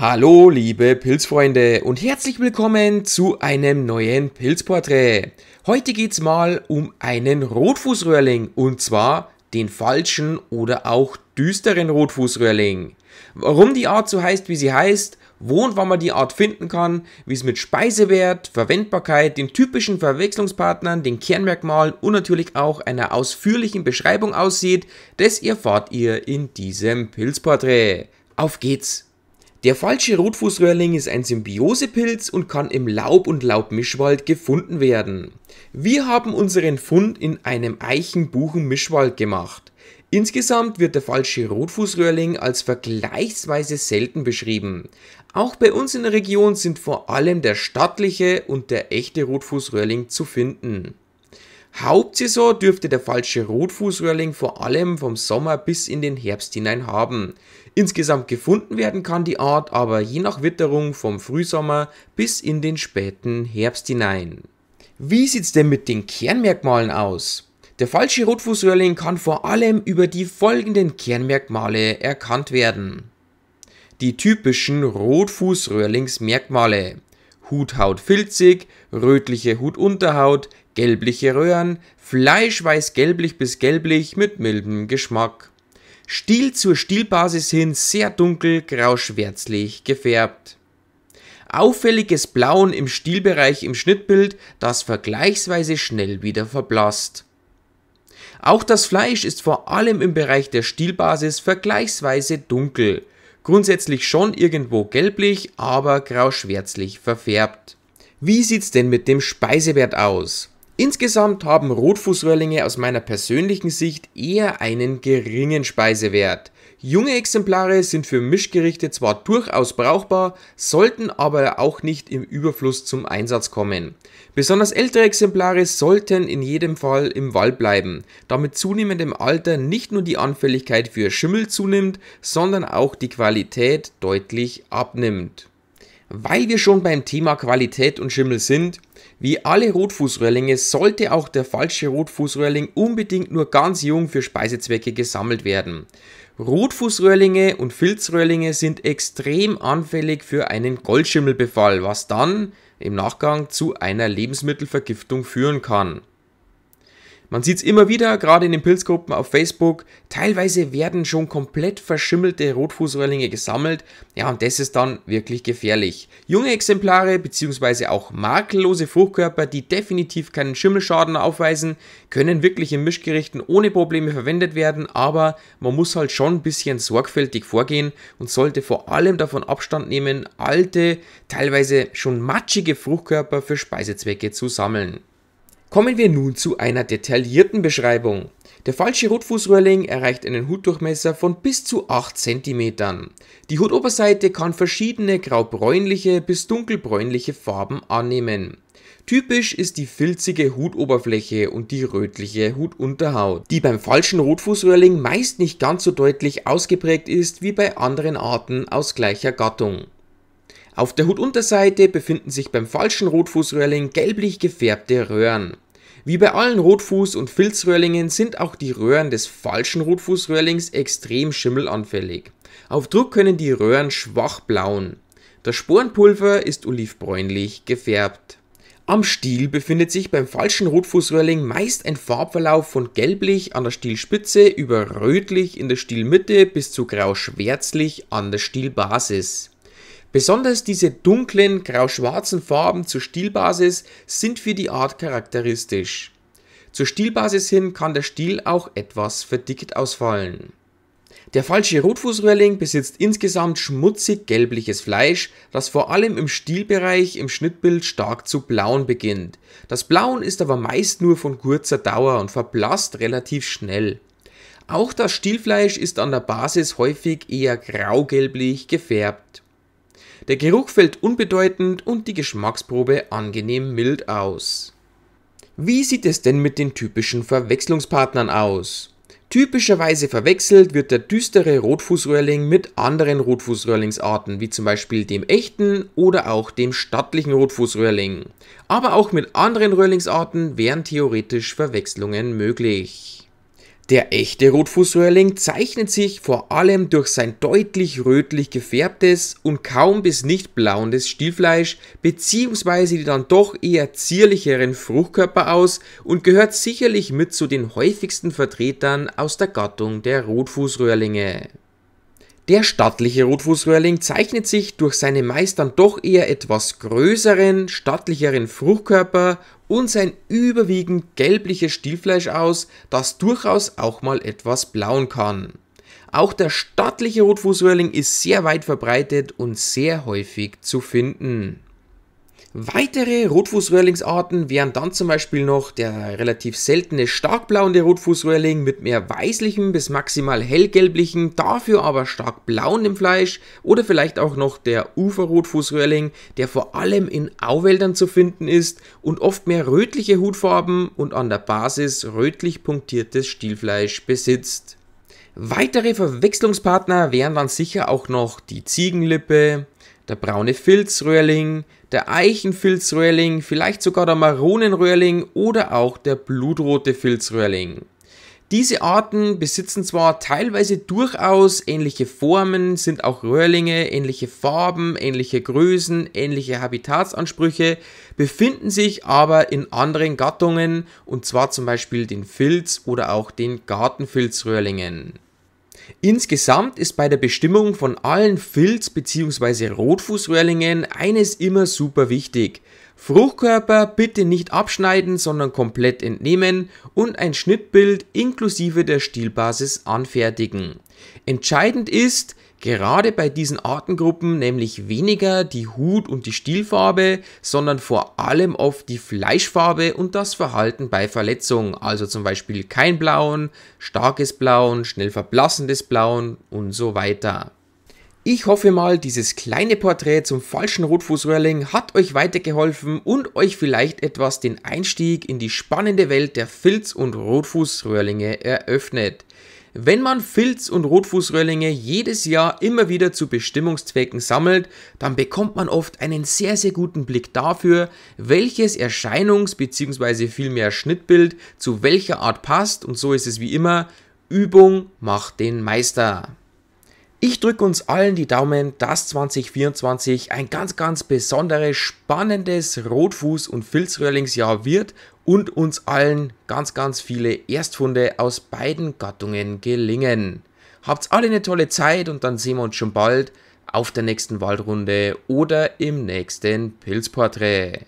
Hallo liebe Pilzfreunde und herzlich willkommen zu einem neuen Pilzporträt. Heute geht's mal um einen Rotfußröhrling und zwar den falschen oder auch düsteren Rotfußröhrling. Warum die Art so heißt, wie sie heißt, wo und wann man die Art finden kann, wie es mit Speisewert, Verwendbarkeit, den typischen Verwechslungspartnern, den Kernmerkmalen und natürlich auch einer ausführlichen Beschreibung aussieht, das erfahrt ihr in diesem Pilzporträt. Auf geht's! Der falsche Rotfußröhrling ist ein Symbiosepilz und kann im Laub- und Laubmischwald gefunden werden. Wir haben unseren Fund in einem Eichenbuchenmischwald gemacht. Insgesamt wird der falsche Rotfußröhrling als vergleichsweise selten beschrieben. Auch bei uns in der Region sind vor allem der stattliche und der echte Rotfußröhrling zu finden. Hauptsaison dürfte der falsche Rotfußröhrling vor allem vom Sommer bis in den Herbst hinein haben. Insgesamt gefunden werden kann die Art aber je nach Witterung vom Frühsommer bis in den späten Herbst hinein. Wie sieht's denn mit den Kernmerkmalen aus? Der falsche Rotfußröhrling kann vor allem über die folgenden Kernmerkmale erkannt werden. Die typischen Rotfußröhrlingsmerkmale. Huthaut filzig, rötliche Hutunterhaut, gelbliche Röhren, fleischweiß gelblich bis gelblich mit mildem Geschmack. Stiel zur Stielbasis hin sehr dunkel grauschwärzlich gefärbt. Auffälliges Blauen im Stielbereich im Schnittbild, das vergleichsweise schnell wieder verblasst. Auch das Fleisch ist vor allem im Bereich der Stielbasis vergleichsweise dunkel, grundsätzlich schon irgendwo gelblich, aber grauschwärzlich verfärbt. Wie sieht's denn mit dem Speisewert aus? Insgesamt haben Rotfußröhrlinge aus meiner persönlichen Sicht eher einen geringen Speisewert. Junge Exemplare sind für Mischgerichte zwar durchaus brauchbar, sollten aber auch nicht im Überfluss zum Einsatz kommen. Besonders ältere Exemplare sollten in jedem Fall im Wald bleiben, da mit zunehmendem Alter nicht nur die Anfälligkeit für Schimmel zunimmt, sondern auch die Qualität deutlich abnimmt. Weil wir schon beim Thema Qualität und Schimmel sind, wie alle Rotfußröhrlinge sollte auch der falsche Rotfußröhrling unbedingt nur ganz jung für Speisezwecke gesammelt werden. Rotfußröhrlinge und Filzröhrlinge sind extrem anfällig für einen Goldschimmelbefall, was dann im Nachgang zu einer Lebensmittelvergiftung führen kann. Man sieht es immer wieder, gerade in den Pilzgruppen auf Facebook. Teilweise werden schon komplett verschimmelte Rotfußröhrlinge gesammelt. Ja, und das ist dann wirklich gefährlich. Junge Exemplare bzw. auch makellose Fruchtkörper, die definitiv keinen Schimmelschaden aufweisen, können wirklich in Mischgerichten ohne Probleme verwendet werden, aber man muss halt schon ein bisschen sorgfältig vorgehen und sollte vor allem davon Abstand nehmen, alte, teilweise schon matschige Fruchtkörper für Speisezwecke zu sammeln. Kommen wir nun zu einer detaillierten Beschreibung. Der falsche Rotfußröhrling erreicht einen Hutdurchmesser von bis zu 8 cm. Die Hutoberseite kann verschiedene graubräunliche bis dunkelbräunliche Farben annehmen. Typisch ist die filzige Hutoberfläche und die rötliche Hutunterhaut, die beim falschen Rotfußröhrling meist nicht ganz so deutlich ausgeprägt ist wie bei anderen Arten aus gleicher Gattung. Auf der Hutunterseite befinden sich beim falschen Rotfußröhrling gelblich gefärbte Röhren. Wie bei allen Rotfuß- und Filzröhrlingen sind auch die Röhren des falschen Rotfußröhrlings extrem schimmelanfällig. Auf Druck können die Röhren schwach blauen. Das Sporenpulver ist olivbräunlich gefärbt. Am Stiel befindet sich beim falschen Rotfußröhrling meist ein Farbverlauf von gelblich an der Stielspitze über rötlich in der Stielmitte bis zu grauschwärzlich an der Stielbasis. Besonders diese dunklen, grau-schwarzen Farben zur Stielbasis sind für die Art charakteristisch. Zur Stielbasis hin kann der Stiel auch etwas verdickt ausfallen. Der falsche Rotfußröhrling besitzt insgesamt schmutzig gelbliches Fleisch, das vor allem im Stielbereich im Schnittbild stark zu blauen beginnt. Das Blauen ist aber meist nur von kurzer Dauer und verblasst relativ schnell. Auch das Stielfleisch ist an der Basis häufig eher graugelblich gefärbt. Der Geruch fällt unbedeutend und die Geschmacksprobe angenehm mild aus. Wie sieht es denn mit den typischen Verwechslungspartnern aus? Typischerweise verwechselt wird der düstere Rotfußröhrling mit anderen Rotfußröhrlingsarten, wie zum Beispiel dem echten oder auch dem stattlichen Rotfußröhrling. Aber auch mit anderen Röhrlingsarten wären theoretisch Verwechslungen möglich. Der echte Rotfußröhrling zeichnet sich vor allem durch sein deutlich rötlich gefärbtes und kaum bis nicht blauendes Stielfleisch bzw. die dann doch eher zierlicheren Fruchtkörper aus und gehört sicherlich mit zu den häufigsten Vertretern aus der Gattung der Rotfußröhrlinge der stattliche Rotfußröhrling zeichnet sich durch seine meist dann doch eher etwas größeren, stattlicheren Fruchtkörper und sein überwiegend gelbliches Stielfleisch aus, das durchaus auch mal etwas blauen kann. Auch der stattliche Rotfußröhrling ist sehr weit verbreitet und sehr häufig zu finden. Weitere Rotfußröhrlingsarten wären dann zum Beispiel noch der relativ seltene starkblauende Rotfußröhrling mit mehr weißlichem bis maximal hellgelblichen, dafür aber stark blauendem Fleisch oder vielleicht auch noch der Uferrotfußröhrling, der vor allem in Auwäldern zu finden ist und oft mehr rötliche Hutfarben und an der Basis rötlich punktiertes Stielfleisch besitzt. Weitere Verwechslungspartner wären dann sicher auch noch die Ziegenlippe, der braune Filzröhrling, der Eichenfilzröhrling, vielleicht sogar der Maronenröhrling oder auch der blutrote Filzröhrling. Diese Arten besitzen zwar teilweise durchaus ähnliche Formen, sind auch Röhrlinge, ähnliche Farben, ähnliche Größen, ähnliche Habitatsansprüche, befinden sich aber in anderen Gattungen, und zwar zum Beispiel den Filz oder auch den Gartenfilzröhrlingen. Insgesamt ist bei der Bestimmung von allen Filz- bzw. Rotfußröhrlingen eines immer super wichtig. Fruchtkörper bitte nicht abschneiden, sondern komplett entnehmen und ein Schnittbild inklusive der Stielbasis anfertigen. Entscheidend ist, gerade bei diesen Artengruppen nämlich weniger die Hut- und die Stielfarbe, sondern vor allem oft die Fleischfarbe und das Verhalten bei Verletzungen, also zum Beispiel kein Blauen, starkes Blauen, schnell verblassendes Blauen und so weiter. Ich hoffe mal, dieses kleine Porträt zum falschen Rotfußröhrling hat euch weitergeholfen und euch vielleicht etwas den Einstieg in die spannende Welt der Filz- und Rotfußröhrlinge eröffnet. Wenn man Filz- und Rotfußröllinge jedes Jahr immer wieder zu Bestimmungszwecken sammelt, dann bekommt man oft einen sehr, sehr guten Blick dafür, welches Erscheinungs- bzw. vielmehr Schnittbild zu welcher Art passt und so ist es wie immer, Übung macht den Meister. Ich drücke uns allen die Daumen, dass 2024 ein ganz, ganz besonderes, spannendes Rotfuß- und Filzröhrlingsjahr wird und uns allen ganz, ganz viele Erstfunde aus beiden Gattungen gelingen. Habt's alle eine tolle Zeit und dann sehen wir uns schon bald auf der nächsten Waldrunde oder im nächsten Pilzporträt.